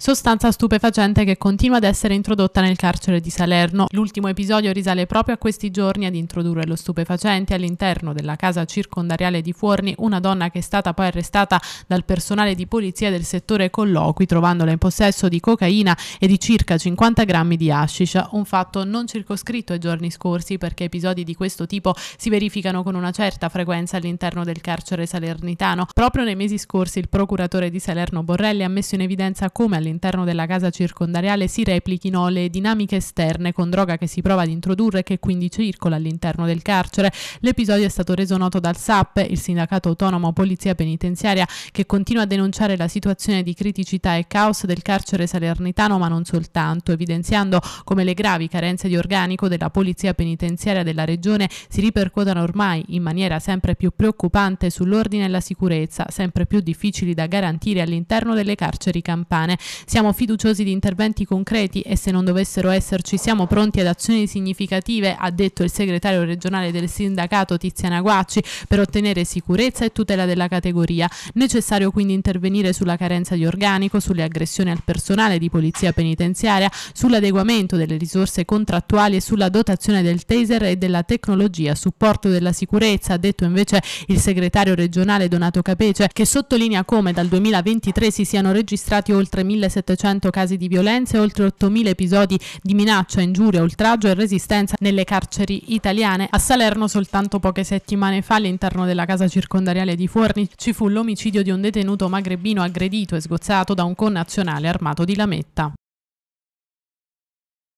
sostanza stupefacente che continua ad essere introdotta nel carcere di Salerno. L'ultimo episodio risale proprio a questi giorni ad introdurre lo stupefacente all'interno della casa circondariale di Forni, una donna che è stata poi arrestata dal personale di polizia del settore colloqui, trovandola in possesso di cocaina e di circa 50 grammi di hashish, un fatto non circoscritto ai giorni scorsi perché episodi di questo tipo si verificano con una certa frequenza all'interno del carcere salernitano. Proprio nei mesi scorsi il procuratore di Salerno Borrelli ha messo in evidenza come all'interno all'interno della casa circondariale si replichino le dinamiche esterne con droga che si prova ad introdurre e che quindi circola all'interno del carcere. L'episodio è stato reso noto dal SAP, il sindacato autonomo Polizia Penitenziaria, che continua a denunciare la situazione di criticità e caos del carcere salernitano, ma non soltanto, evidenziando come le gravi carenze di organico della Polizia Penitenziaria della Regione si ripercuotano ormai in maniera sempre più preoccupante sull'ordine e la sicurezza, sempre più difficili da garantire all'interno delle carceri campane. Siamo fiduciosi di interventi concreti e se non dovessero esserci siamo pronti ad azioni significative, ha detto il segretario regionale del sindacato Tiziana Guacci, per ottenere sicurezza e tutela della categoria. Necessario quindi intervenire sulla carenza di organico, sulle aggressioni al personale di polizia penitenziaria, sull'adeguamento delle risorse contrattuali e sulla dotazione del taser e della tecnologia a supporto della sicurezza, ha detto invece il segretario regionale Donato Capece, che sottolinea come dal 2023 si siano registrati oltre 1000 1.700 casi di violenza e oltre 8.000 episodi di minaccia, ingiuria, oltraggio e resistenza nelle carceri italiane. A Salerno soltanto poche settimane fa all'interno della casa circondariale di Forni ci fu l'omicidio di un detenuto magrebino aggredito e sgozzato da un connazionale armato di lametta.